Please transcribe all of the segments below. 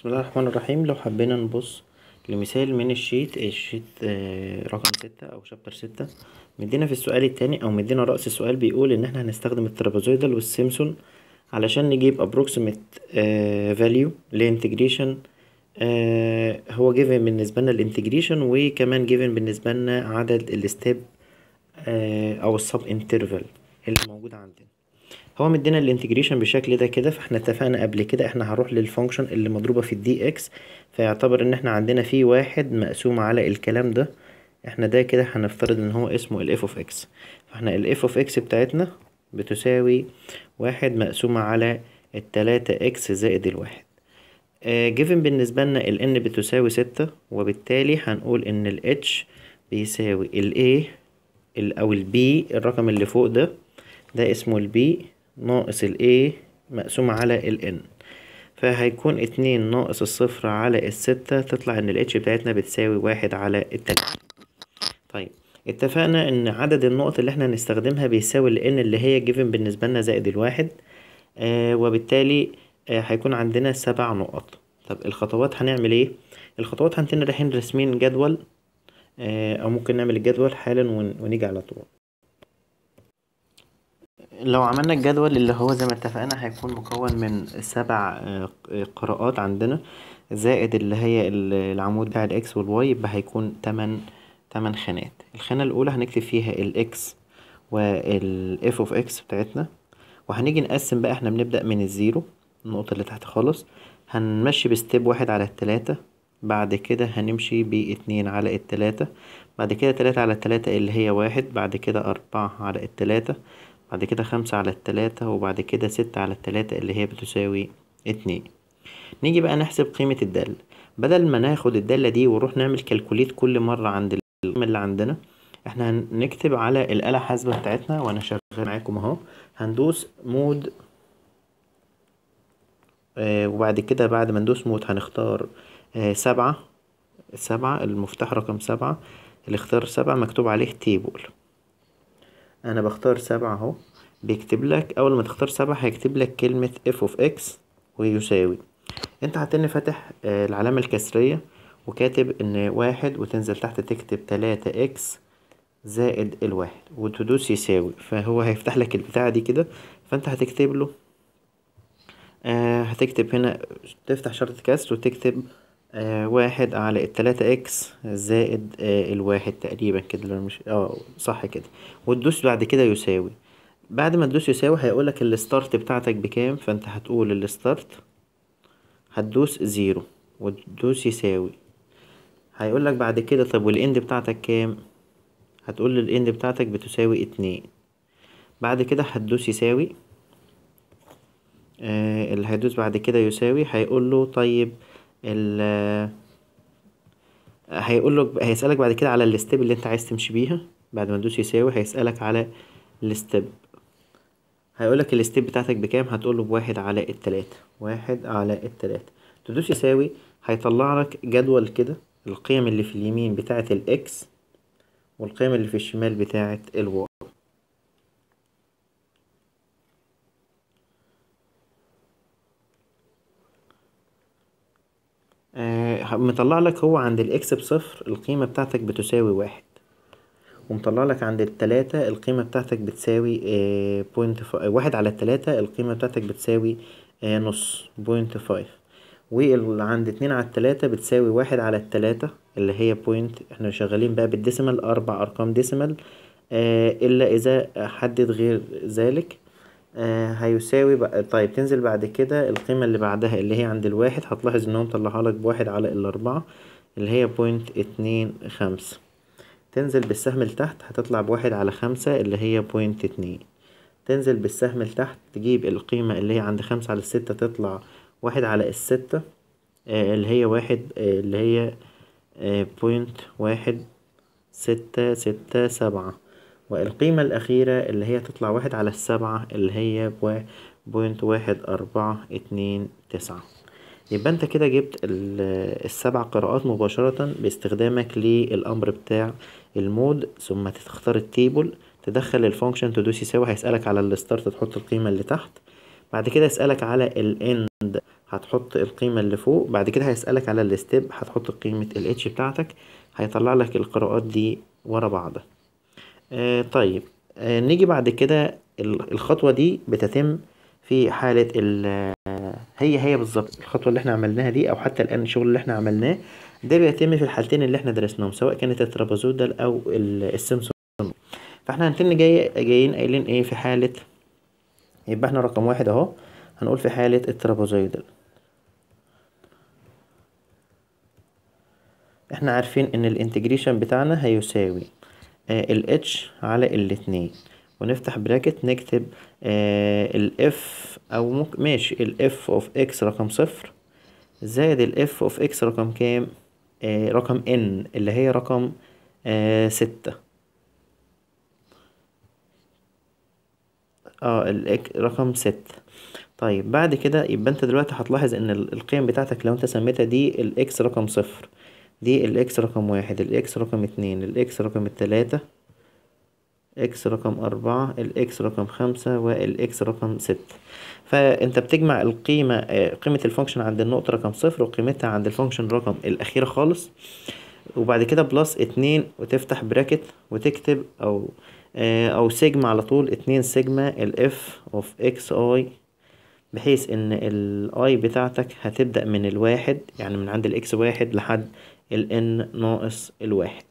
بسم الله الرحمن الرحيم لو حبينا نبص لمثال من الشيت آه، الشيت آه، رقم ستة أو شابتر ستة مدينا في السؤال التاني أو مدينا رأس السؤال بيقول إن احنا هنستخدم الترابازويدال والسيمسون علشان نجيب ابروكسيمت آه، فاليو لانتجريشن هو جيفن بالنسبة لنا الانتجريشن وكمان جيفن بالنسبة لنا عدد الستيب أو السب انترفال اللي موجود عندنا هو مدينا الانتجريشن بالشكل ده كده فاحنا اتفقنا قبل كده احنا هنروح للفونكشن اللي مضروبة في الدي اكس فيعتبر ان احنا عندنا فيه واحد مقسوم على الكلام ده احنا ده كده هنفترض ان هو اسمه الاف اوف اكس فاحنا الاف اوف اكس بتاعتنا بتساوي واحد مقسومة على التلاتة اكس زائد الواحد اه جيفن بالنسبة لنا ال n بتساوي ستة وبالتالي هنقول ان ال h بيساوي ال a او ال b الرقم اللي فوق ده ده اسمه البي b ناقص ال A مقسوم على ال N فهيكون اتنين ناقص الصفر على الستة تطلع إن ال H بتاعتنا بتساوي واحد على التلاتة طيب اتفقنا إن عدد النقط اللي احنا هنستخدمها بيساوي ال N اللي هي جيفن بالنسبة لنا زائد الواحد آه وبالتالي آه هيكون عندنا سبع نقط طب الخطوات هنعمل ايه؟ الخطوات هنتنا رايحين راسمين جدول آه أو ممكن نعمل الجدول حالا ونيجي على طول لو عملنا الجدول اللي هو زي ما اتفقنا هيكون مكون من سبع آه، قراءات عندنا زائد اللي هي العمود بتاع الاكس والواي يبقى هيكون تمن تمن خانات الخانة الأولى هنكتب فيها الاكس والاف اوف اكس بتاعتنا وهنيجي نقسم بقى احنا بنبدأ من الزيرو النقطة اللي تحت خالص هنمشي بستيب واحد على التلاتة بعد كده هنمشي باتنين على التلاتة بعد كده تلاتة على التلاتة اللي هي واحد بعد كده أربعة على التلاتة بعد كده خمسة على التلاتة وبعد كده ستة على التلاتة اللي هي بتساوي اتنين نيجي بقى نحسب قيمة الدالة بدل ما ناخد الدالة دي ونروح نعمل كالكوليت كل مرة عند القيمة اللي عندنا احنا هنكتب على الآلة الحاسبة بتاعتنا وانا شغال معاكم اهو هندوس مود آه وبعد كده بعد ما ندوس مود هنختار آه سبعة سبعة المفتاح رقم سبعة الاختيار سبعة مكتوب عليه تيبل انا بختار سبعة اهو بيكتب لك اول ما تختار سبعة هيكتب لك كلمة اف اوف اكس ويساوي انت هتني فاتح آه، العلامة الكسرية وكاتب ان واحد وتنزل تحت تكتب تلاتة اكس زائد الواحد وتدوس يساوي فهو هيفتح لك البتاعة دي كده فانت هتكتب له آه، هتكتب هنا تفتح شرط كسر وتكتب آه، واحد على التلاتة اكس زائد آه، الواحد تقريبا كده لو مش اه صح كده وتدوس بعد كده يساوي بعد ما تدوس يساوي هيقولك الستارت بتاعتك بكام فانت هتقول الستارت هتدوس زيرو وتدوس يساوي هيقولك بعد كده طب والاند بتاعتك كام هتقول الاند بتاعتك بتساوي اتنين بعد كده هتدوس يساوي آه اللي هيدوس بعد كده يساوي هيقول له طيب ال هيقول لك هيسألك بعد كده على الستيب اللي انت عايز تمشي بيها بعد ما تدوس يساوي هيسألك على الستيب هيقولك الستيب بتاعتك بكام هتقوله بواحد على التلاتة واحد على التلاتة تدوس يساوي هيطلع لك جدول كده القيم اللي في اليمين بتاعة الاكس والقيم اللي في الشمال بتاعة الواي مطلع لك هو عند الاكس بصفر القيمة بتاعتك بتساوي واحد ومطلع لك عند التلاتة القيمة بتاعتك بتساوي اه بوينت آه، واحد على التلاتة القيمة بتاعتك بتساوي اه نص بوينت فايف وعند اتنين على التلاتة بتساوي واحد على التلاتة اللي هي بوينت احنا شغالين بقى بالديسيمال أربع أرقام ديسيمال اه إلا إذا حدد غير ذلك آه، هيساوي بقى طيب تنزل بعد كده القيمة اللي بعدها اللي هي عند الواحد هتلاحظ انهم طلعها لك بواحد على الاربعة اللي هي بوينت اتنين خمسة تنزل بالسهم لتحت هتطلع بواحد على خمسة اللي هي بوينت اتنين تنزل بالسهم لتحت تجيب القيمة اللي هي عند خمسة على الستة تطلع واحد على الستة آه، اللي هي واحد آه، اللي هي بوينت واحد ستة ستة سبعة والقيمة الأخيرة اللي هي تطلع واحد على السبعة اللي هي بوينت واحد أربعة اتنين تسعة يبقى انت كده جبت السبع قراءات مباشرة باستخدامك للأمر بتاع المود ثم تختار التيبل تدخل الفونكشن تدوس يساوي هيسألك على الستارت تحط القيمة اللي تحت بعد كده يسألك على الاند هتحط القيمة اللي فوق بعد كده هيسألك على الستيب هتحط قيمة الاتش بتاعتك هيطلع لك القراءات دي ورا بعضها آه، طيب آه، نيجي بعد كده الخطوة دي بتتم في حالة هي هي بالظبط الخطوة اللي احنا عملناها دي أو حتى الآن الشغل اللي احنا عملناه ده بيتم في الحالتين اللي احنا درسناهم سواء كانت الترابازودال أو السمسون فاحنا هنتن جاي جايين قايلين ايه في حالة يبقى احنا رقم واحد اهو هنقول في حالة الترابازويدال احنا عارفين ان الانتجريشن بتاعنا هيساوي آه، الاتش على الاتنين ونفتح براكت نكتب آه، الاف او ممكن ماشي الاف اوف اكس رقم صفر زائد الاف اوف اكس رقم كام آه، رقم ان اللي هي رقم ستة اه رقم ستة طيب بعد كده يبقى انت دلوقتي هتلاحظ ان القيم بتاعتك لو انت سميتها دي الاكس رقم صفر دي الاكس رقم واحد الاكس رقم اتنين الاكس رقم التلاتة اكس رقم أربعة الاكس رقم خمسة والاكس رقم ستة فانت بتجمع القيمة آه، قيمة الفانكشن عند النقطة رقم صفر وقيمتها عند الفانكشن رقم الأخيرة خالص وبعد كده بلس اتنين وتفتح براكت وتكتب أو آه، أو سيجما على طول اتنين سيجما الاف اوف اكس اي بحيث ان الاي بتاعتك هتبدأ من الواحد يعني من عند الاكس واحد لحد ال n ناقص الواحد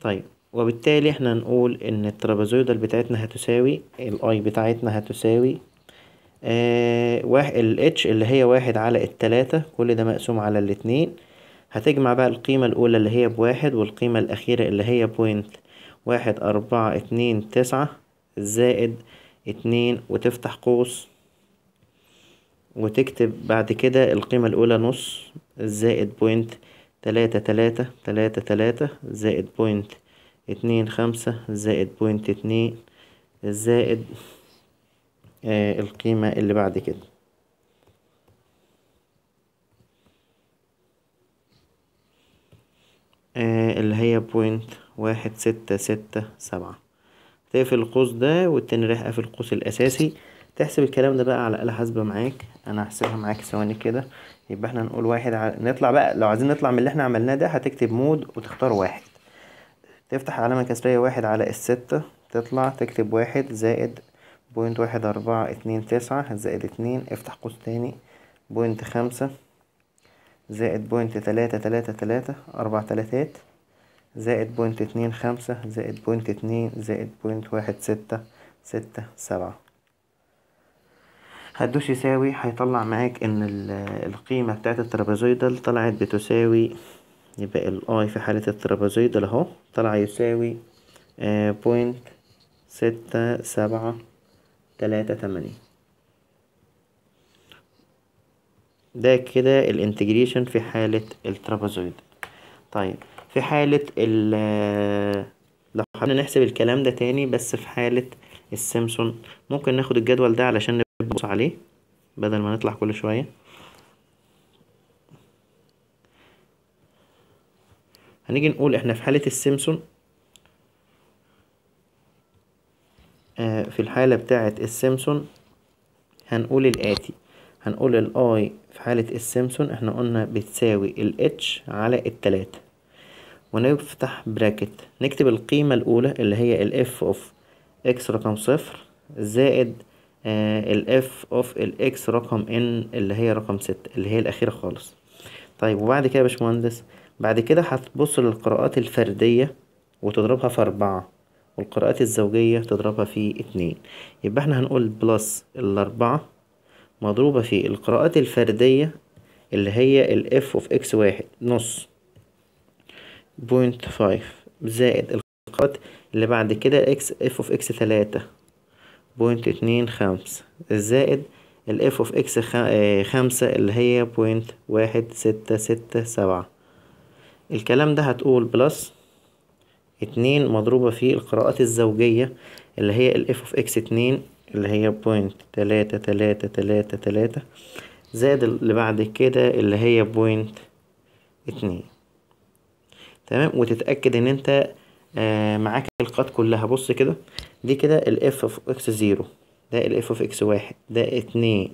طيب وبالتالي احنا نقول ان الترابازويدال بتاعتنا هتساوي i بتاعتنا هتساوي آه واحد h اللي هي واحد على التلاتة كل ده مقسوم على الاتنين هتجمع بقى القيمة الأولى اللي هي بواحد والقيمة الأخيرة اللي هي بوينت واحد أربعة اتنين تسعة زائد اتنين وتفتح قوس وتكتب بعد كده القيمة الأولى نص زائد بوينت تلاتة تلاتة تلاتة تلاتة زائد بوينت اتنين خمسة زائد بوينت اتنين زائد آه القيمة اللي بعد كده آه اللي هي بوينت واحد ستة ستة سبعة تقفل القوس ده والتاني رايح قافل القوس الأساسي تحسب الكلام ده بقى على آلة حاسبة معاك انا هحسبها معاك ثواني كده يبقى احنا نقول واحد ع... نطلع بقى لو عايزين نطلع من اللي احنا عملناه ده هتكتب مود وتختار واحد تفتح علامة كسرية واحد على الستة تطلع تكتب واحد زائد بوينت واحد أربعة اتنين تسعة زائد اتنين افتح قوس تاني بوينت خمسة زائد بوينت تلاتة تلاتة تلاتة أربع تلاتات زائد بوينت اتنين خمسة زائد بوينت اتنين زائد بوينت واحد ستة ستة سبعة هتدوس يساوي هيطلع معاك ان القيمة بتاعت الترابازويدال طلعت بتساوي يبقى الاي في حالة الترابازويدال اهو طلع يساوي بوينت آه، ستة سبعة تلاتة تمانية ده كده الانتجريشن في حالة الترابازويد طيب في حالة ال لو حبينا نحسب الكلام ده تاني بس في حالة السيمسون ممكن ناخد الجدول ده علشان سطر عليه بدل ما نطلع كل شوية هنيجي نقول احنا في حالة السيمسون آه في الحالة بتاعة السيمسون هنقول الآتي هنقول الاي في حالة السيمسون احنا قلنا بتساوي الاتش على التلاتة ونفتح براكت نكتب القيمة الأولى اللي هي الاف اوف اكس رقم صفر زائد الاف آه، اوف الاكس رقم ان اللي هي رقم ستة اللي هي الاخيرة خالص طيب وبعد كده يا باشمهندس بعد كده هتبص للقراءات الفردية وتضربها في أربعة والقراءات الزوجية تضربها في اتنين يبقى احنا هنقول بلس الأربعة مضروبة في القراءات الفردية اللي هي الاف اوف اكس واحد نص بوينت فايف زائد القراءات اللي بعد كده اكس اف اوف اكس تلاتة بوينت اتنين خمسة زائد الاف اوف آه، اكس خمسة اللي هي بوينت واحد ستة ستة سبعة الكلام ده هتقول بلس اتنين مضروبة في القراءات الزوجية اللي هي الاف اوف اكس اتنين اللي هي بوينت تلاتة تلاتة تلاتة تلاتة زائد اللي بعد كده اللي هي بوينت اتنين تمام وتتأكد ان انت آه، معاك القات كلها بص كده دي كده الاف اوف اكس زيرو ده الاف اوف اكس واحد ده اتنين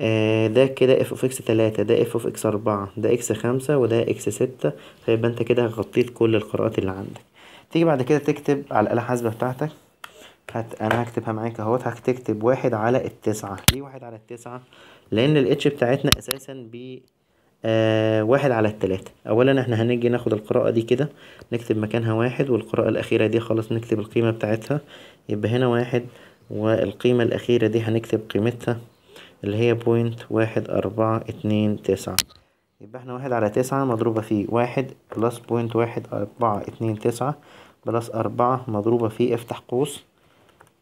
آه، ده كده اف اوف اكس تلاتة ده اف اوف اكس اربعة ده اكس خمسة وده اكس ستة فيبقى انت كده غطيت كل القراءات اللي عندك تيجي بعد كده تكتب على الآلة الحاسبة بتاعتك هت... انا هكتبها معاك اهوت هتكتب واحد على التسعة ليه واحد على التسعة لان الاتش بتاعتنا اساسا بي آه واحد على التلاتة اولا احنا هنيجي ناخد القراءة دي كده نكتب مكانها واحد والقراءة الاخيرة دي خالص نكتب القيمة بتاعتها يبقى هنا واحد والقيمة الاخيرة دي هنكتب قيمتها اللي هي بوينت واحد اربعة اتنين تسعة يبقى احنا واحد على تسعة مضروبة في واحد بلس بوينت واحد أربعة اتنين تسعة بلس أربعة مضروبة في افتح قوس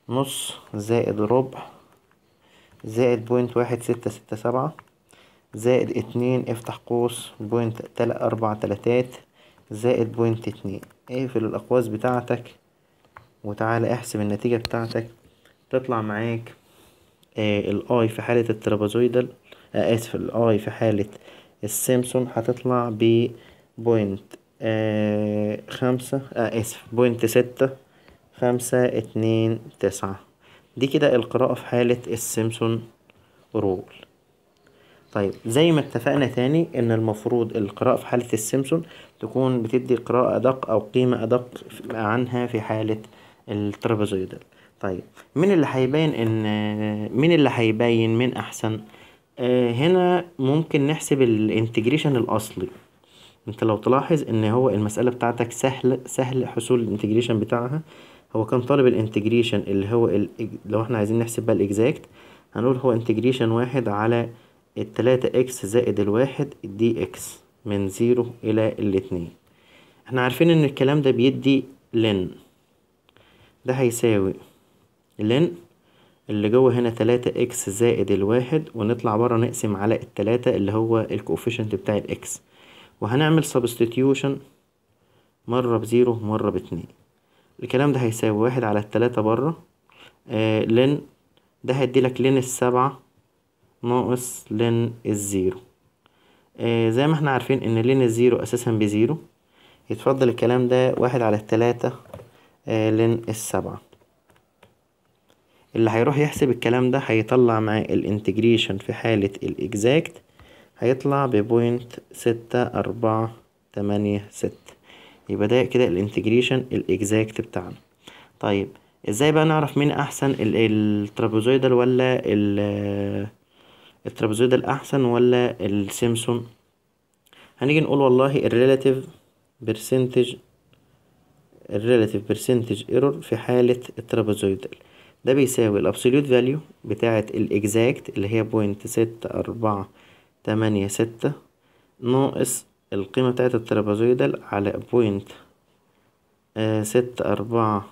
نص زائد ربع زائد بوينت واحد ستة ستة سبعة زائد اتنين افتح قوس بوينت تل أربع تلاتات زائد بوينت اتنين اقفل الأقواس بتاعتك وتعالى احسب النتيجة بتاعتك تطلع معاك آه، الاي في حالة الترابازويدال آه، اسف الاي في حالة السيمسون هتطلع ب بوينت آه، خمسة اسف بوينت ستة خمسة اتنين تسعة دي كده القراءة في حالة السيمسون رول طيب زي ما اتفقنا تاني ان المفروض القراءة في حالة السيمسون تكون بتدي قراءة أدق أو قيمة أدق عنها في حالة الترابيزويدال طيب مين اللي هيبين ان مين اللي هيبين مين احسن آه، هنا ممكن نحسب الانتجريشن الاصلي انت لو تلاحظ ان هو المسألة بتاعتك سهل سهل حصول الانتجريشن بتاعها هو كان طالب الانتجريشن اللي هو ال... لو احنا عايزين نحسب بقى الاكزاكت هنقول هو انتجريشن واحد على التلاتة اكس زائد الواحد دي اكس من زيرو إلى الاتنين احنا عارفين ان الكلام ده بيدي لن ده هيساوي لن اللي جوه هنا تلاتة اكس زائد الواحد ونطلع بره نقسم على التلاتة اللي هو الكوفيشنت بتاع الاكس وهنعمل سبستيتيوشن مرة بزيرو مرة باتنين الكلام ده هيساوي واحد على التلاتة بره آه لن ده هيديلك لن السبعة ناقص لين الزيرو آه زي ما احنا عارفين ان لين الزيرو اساسا بزيرو يتفضل الكلام ده واحد على التلاتة آه لين السبعة اللي هيروح يحسب الكلام ده هيطلع مع الانتجريشن في حالة الاكزاكت هيطلع ببوينت ستة أربعة تمانية ستة يبقى ده كده الانتجريشن الاكزاكت بتاعنا طيب ازاي بقى نعرف مين احسن الترابيزويدال ولا ال الترابيزويد احسن ولا السيمسون هنيجي نقول والله الريلاتيف برسنتج الريلاتيف برسنتج ايرور في حالة الترابيزويدال ده بيساوي الابسوليوت فاليو بتاعة الاكزاكت اللي هي بوينت ستة أربعة تمانية ستة ناقص القيمة بتاعة الترابيزويدال على بوينت ستة أربعة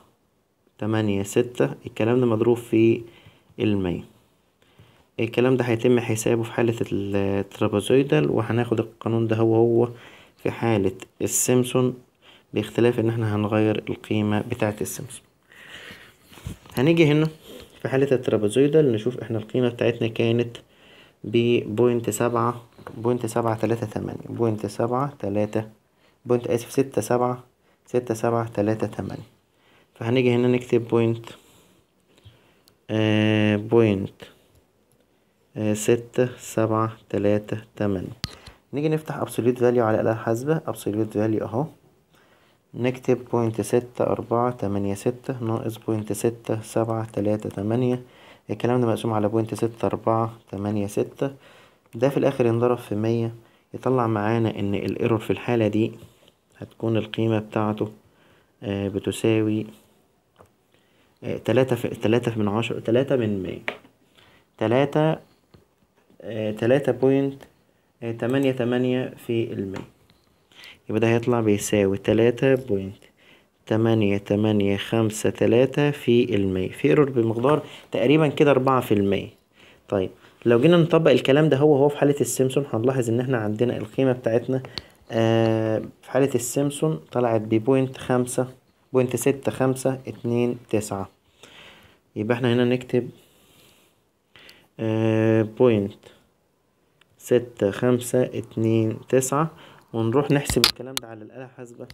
تمانية ستة الكلام ده مضروب في المية الكلام ده هيتم حسابه في حالة الترابازويدال وهناخد القانون ده هو هو في حالة السيمسون باختلاف ان احنا هنغير القيمة بتاعة السيمسون هنيجي هنا في حالة الترابازويدال نشوف احنا القيمة بتاعتنا كانت بوينت سبعة بوينت سبعة تلاتة تمانية بوينت سبعة تلاتة بوينت اسف ستة سبعة ستة سبعة تلاتة تمانية فهنيجي هنا نكتب بوينت آه بوينت ستة سبعة تلاتة تمانية نيجي نفتح absolute value على الآلة الحاسبة absolute value أهو نكتب بوينت ستة أربعة تمانية ستة ناقص بوينت ستة سبعة تلاتة تمانية الكلام ده مقسوم على بوينت ستة أربعة تمانية ستة ده في الآخر ينضرب في مية يطلع معانا إن الإيرور في الحالة دي هتكون القيمة بتاعته آه، بتساوي آه، تلاتة في تلاتة من عشرة تلاتة من مية تلاتة تلاتة بوينت تمانية تمانية في المية يبقى ده هيطلع بيساوي تلاتة بوينت تمانية تمانية خمسة تلاتة في المية في ايرور بمقدار تقريبا كده أربعة في المية طيب لو جينا نطبق الكلام ده هو هو في حالة السيمسون هنلاحظ إن احنا عندنا القيمة بتاعتنا آه في حالة السيمسون طلعت ببوينت خمسة بوينت ستة خمسة اتنين تسعة يبقى احنا هنا نكتب آه بوينت ستة خمسة اتنين تسعة ونروح نحسب الكلام ده على الآلة الحاسبة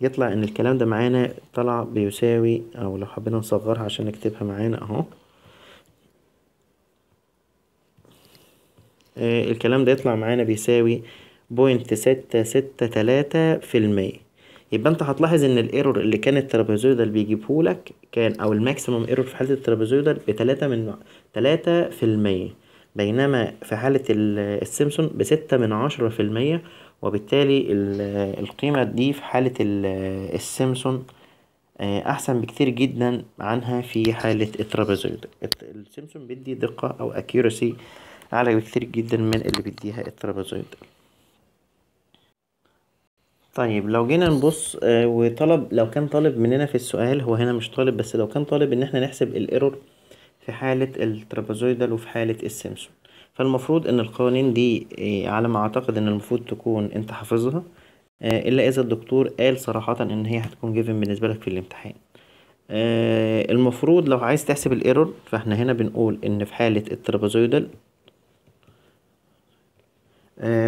يطلع إن الكلام ده معانا طلع بيساوي أو لو حبينا نصغرها عشان نكتبها معانا أهو آه، الكلام ده يطلع معانا بيساوي بوينت ستة ستة تلاتة في المية يبقى انت هتلاحظ ان الايرور اللي كان الترابيزويدال بيجيبهولك كان او الماكسيمم ايرور في حالة الترابيزويدال بتلاتة من تلاتة في المية بينما في حالة السيمسون بستة من عشرة في المية وبالتالي القيمة دي في حالة السيمسون آه، أحسن بكتير جدا عنها في حالة الترابيزويد السيمسون بيدي دقة أو أكيورسي أعلى بكتير جدا من اللي بيديها الترابيزويد طيب لو جينا نبص آه، وطلب لو كان طالب مننا في السؤال هو هنا مش طالب بس لو كان طالب ان احنا نحسب الايرور في حالة الترابازويدال وفي حالة السيمسون فالمفروض ان القوانين دي إيه، على ما اعتقد ان المفروض تكون انت حافظها إيه، الا اذا الدكتور قال صراحة ان هي هتكون جيفن بالنسبة لك في الامتحان إيه، المفروض لو عايز تحسب الايرور فاحنا هنا بنقول ان في حالة الترابازويدال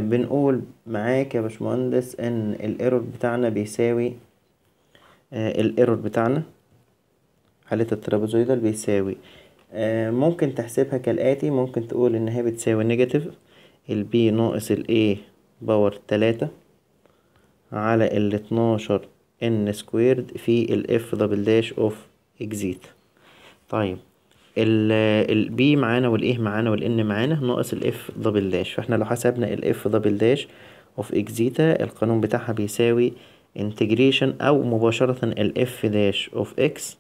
بنقول معاك يا باشمهندس ان الايرور بتاعنا بيساوي الايرور بتاعنا حالة الترابيزويدال بيساوي آه، ممكن تحسبها كالآتي ممكن تقول إن هي بتساوي نيجاتيف البي ناقص الأي باور تلاتة على الاتناشر ان سكويرد في الاف دبل داش اوف اكزيت طيب البي معانا والايه معانا والان معانا ناقص الاف دبل داش فاحنا لو حسبنا الاف دبل داش اوف اكزيتا القانون بتاعها بيساوي انتجريشن او مباشرة الاف داش اوف اكس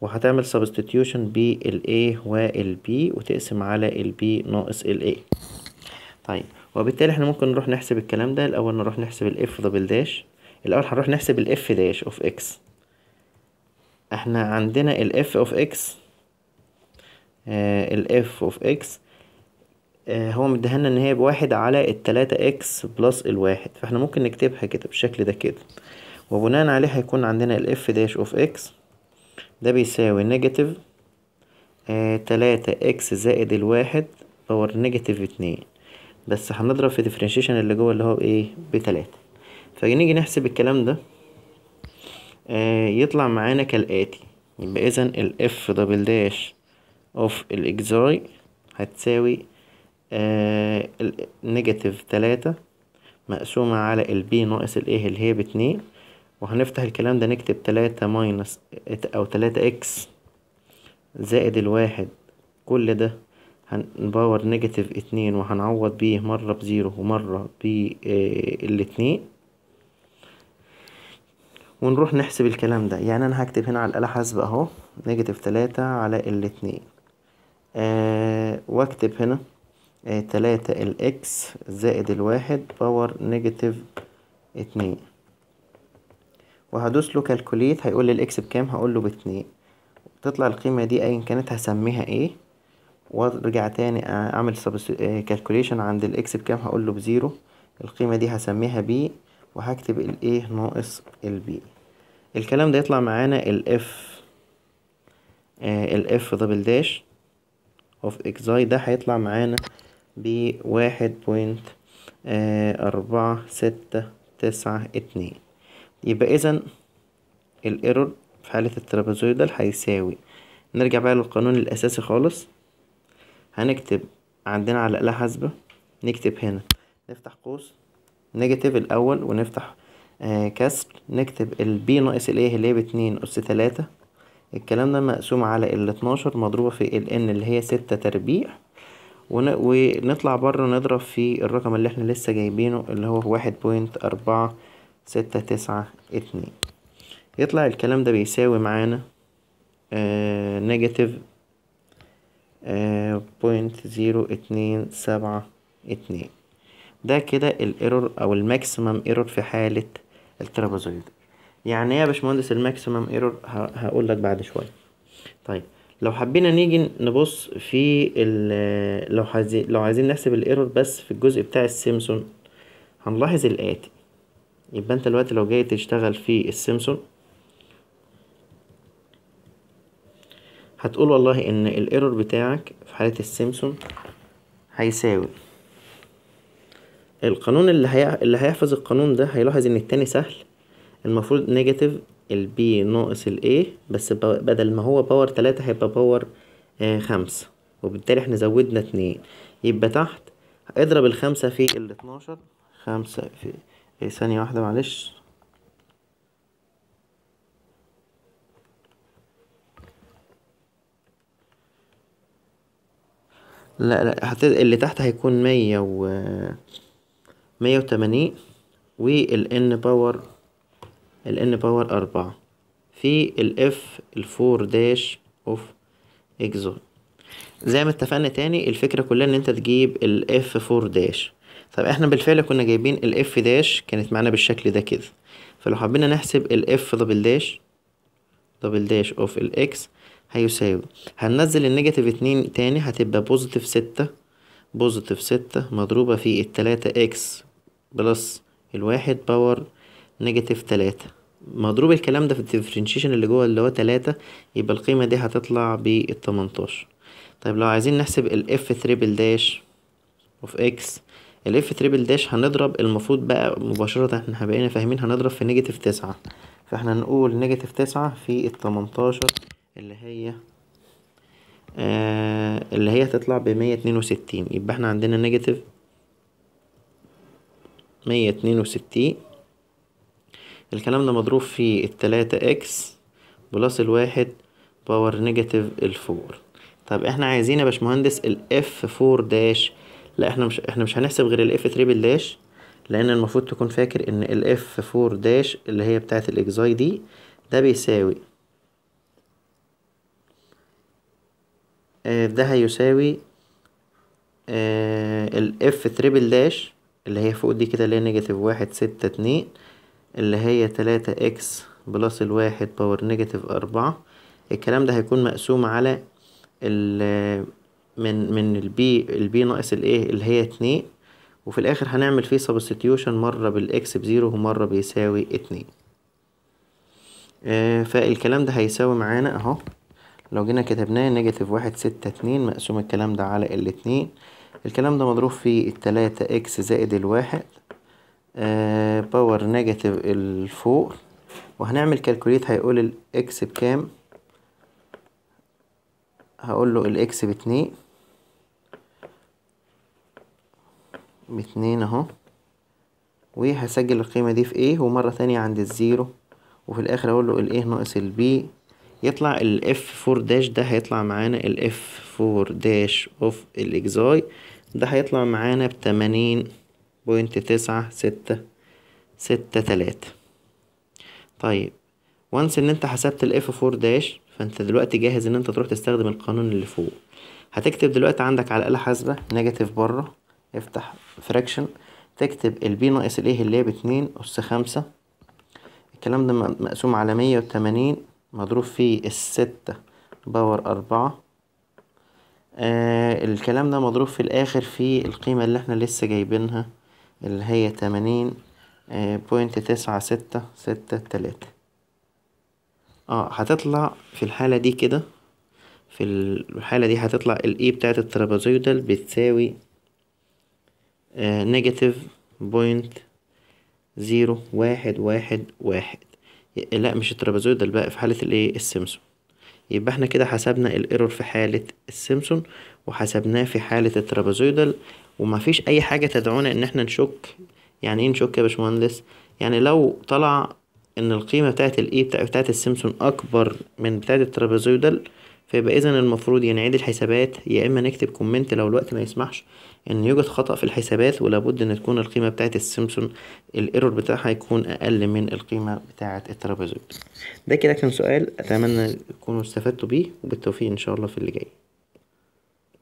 وهتعمل سبستيتيوشن وال والبي وتقسم على البي ناقص A طيب وبالتالي احنا ممكن نروح نحسب الكلام ده الاول نروح نحسب الاف دبل داش الاول هنروح نحسب الاف داش اوف اكس احنا عندنا الاف اوف اكس الاف اوف اكس هو مديهالنا ان هي بواحد على التلاتة اكس بلس الواحد فاحنا ممكن نكتبها كده بالشكل ده كده وبناء عليه هيكون عندنا الاف داش اوف اكس ده بيساوي نيجاتيف آه، تلاتة اكس زائد الواحد باور نيجاتيف اتنين بس هنضرب في ديفرنشيشن اللي جوه اللي هو ايه بتلاتة فنيجي نحسب الكلام ده آه يطلع معانا كالآتي يبقى إذا الإف دبل داش اوف الإكزاي هتساوي آه نيجاتيف تلاتة مقسومة على البي ناقص الإيه اللي هي باتنين وهنفتح الكلام ده نكتب تلاتة ماينس أو تلاتة إكس زائد الواحد كل ده هنباور نيجاتيف اتنين وهنعوض بيه مرة بزيرو ومرة بالاتنين ونروح نحسب الكلام ده يعني أنا هكتب هنا على الآلة حاسبة أهو نيجاتيف تلاتة على الاتنين آه واكتب هنا آه تلاتة الإكس زائد الواحد باور نيجاتيف اتنين وهدوس له كالكوليت هيقول لي الاكس بكام هقول له باتنين تطلع القيمة دي ايا كانت هسميها ايه وارجع تاني اعمل كالكوليشن آه، عند الاكس بكام هقول له بزيرو القيمة دي هسميها بي وهكتب الايه ناقص البي الكلام ده يطلع معانا الاف الاف دبل داش اوف اكزاي ده هيطلع معانا بواحد بوينت آه، أربعة ستة تسعة اتنين يبقى اذا الايرور في حالة الترابيزويدال هيساوي نرجع بقى للقانون الاساسي خالص هنكتب عندنا على الاله حاسبة نكتب هنا نفتح قوس نيجاتيف الأول ونفتح آه كسر نكتب البي ناقص الايه اللي هي باتنين أس تلاتة الكلام ده مقسوم على الاتناشر مضروبة في ال ان اللي هي ستة تربيع ون... ونطلع بره نضرب في الرقم اللي احنا لسه جايبينه اللي هو واحد بوينت أربعة ستة تسعة اتنين يطلع الكلام ده بيساوي معانا آه، نيجاتيف بوينت آه، زيرو اتنين سبعة اتنين ده كده الايرور او الماكسيمم ايرور في حالة الترابازويد يعني ايه يا باشمهندس الماكسيمم ايرور هقول لك بعد شوية طيب لو حبينا نيجي نبص في لو عايزين لو عايزين نحسب الايرور بس في الجزء بتاع السيمسون هنلاحظ الاتي يبقى انت دلوقتي لو جاي تشتغل في السيمسون هتقول والله ان الايرور بتاعك في حالة السيمسون هيساوي القانون اللي, هي... اللي هيحفظ القانون ده هيلاحظ ان التاني سهل المفروض نيجاتيف البي ناقص الاي بس بدل ما هو باور تلاتة هيبقى باور آه خمسة وبالتالي احنا زودنا اتنين يبقى تحت اضرب الخمسة في الاتناشر خمسة في ايه ثانية واحدة معلش لا لا اللي تحت هيكون مية و مية وتمانين والان باور الان باور أربعة في الاف الفور داش اوف اكزون زي ما اتفقنا تاني الفكرة كلها ان انت تجيب الاف فور داش طب احنا بالفعل كنا جايبين الاف داش كانت معانا بالشكل ده كده فلو حبينا نحسب الاف دبل داش دبل داش اوف الاكس هيساوي هننزل النيجاتيف اتنين تاني هتبقى بوزيتيف ستة بوزيتيف ستة مضروبة في التلاتة اكس بلس الواحد باور نيجاتيف تلاتة مضروب الكلام ده في الديفرنشيشن اللي جوه اللي هو تلاتة يبقى القيمة دي هتطلع بالتمنتاشر طيب لو عايزين نحسب الاف تريبل داش اوف اكس الاف تريبل داش هنضرب المفروض بقى مباشرة احنا بقينا فاهمين هنضرب في نيجاتيف تسعة فاحنا نقول نيجاتيف تسعة في التمنتاشر اللي هي آه اللي هي هتطلع بمية اتنين وستين يبقى احنا عندنا نيجاتيف مية اتنين وستين الكلام ده مضروب في التلاتة اكس بلس الواحد باور نيجاتيف الفور طب احنا عايزين يا باشمهندس الاف فور داش لا احنا مش احنا مش هنحسب غير الاف 3 داش لان المفروض تكون فاكر ان الاف فور داش اللي هي بتاعه الاكزاي دي ده بيساوي آه، ده هيساوي الاف تريبل داش اللي هي فوق دي كده اللي هي نيجاتيف واحد ستة اتنين اللي هي تلاتة اكس بلس الواحد باور نيجاتيف أربعة الكلام ده هيكون مقسوم على ال من من البي البي ناقص الايه اللي هي اتنين وفي الاخر هنعمل فيه سبستيوشن مرة بالاكس بزيرو ومرة بيساوي اتنين آه فالكلام ده هيساوي معانا اهو لو جينا كتبناه نيجاتيف واحد ستة اتنين مقسوم الكلام ده على الاتنين الكلام ده مضروب في التلاتة اكس زائد الواحد آه باور نيجاتيف الفوق وهنعمل كالكوليت هيقول الاكس بكام هقول له الاكس باتنين باتنين اهو وهسجل القيمة دي في ايه ومرة تانية عند الزيرو وفي الآخر أقول له الايه ناقص البي يطلع الاف فور داش ده هيطلع معانا الاف فور داش اوف الإكزاي ده هيطلع معانا بتمانين بوينت تسعة ستة ستة تلاتة طيب وانس ان انت حسبت الاف فور داش فانت دلوقتي جاهز ان انت تروح تستخدم القانون اللي فوق هتكتب دلوقتي عندك على الآلة حاسبة نيجاتيف بره افتح فراكشن تكتب البي ناقص الايه اللي هي باتنين أس خمسة الكلام ده مقسوم على مية وتمانين مضروب في الستة باور أربعة آه الكلام ده مضروب في الآخر في القيمة اللي احنا لسه جايبينها اللي هي تمانين بوينت آه، تسعة ستة ستة تلاتة اه هتطلع في الحالة دي كده في الحالة دي هتطلع الاي بتاعت الترابازويدال بتساوي نيجاتيف بوينت زيرو واحد واحد واحد لا مش ده بقى في حالة الايه السيمسون يبقى احنا كده حسبنا الايرور في حالة السيمسون وحسبناه في حالة وما ومفيش اي حاجة تدعونا ان احنا نشك يعني ايه نشك يا باشمهندس يعني لو طلع ان القيمة بتاعت الايه بتاعت السيمسون اكبر من بتاعت الترابازويدال فيبقى اذا المفروض ينعيد يعني الحسابات يا اما نكتب كومنت لو الوقت ما يسمحش ان يوجد خطأ في الحسابات ولابد ان تكون القيمة بتاعة السيمسون الايرور بتاعها يكون اقل من القيمة بتاعة الترابيزويد ده كده كان سؤال اتمنى تكونوا استفدتوا بيه وبالتوفيق ان شاء الله في اللي جاي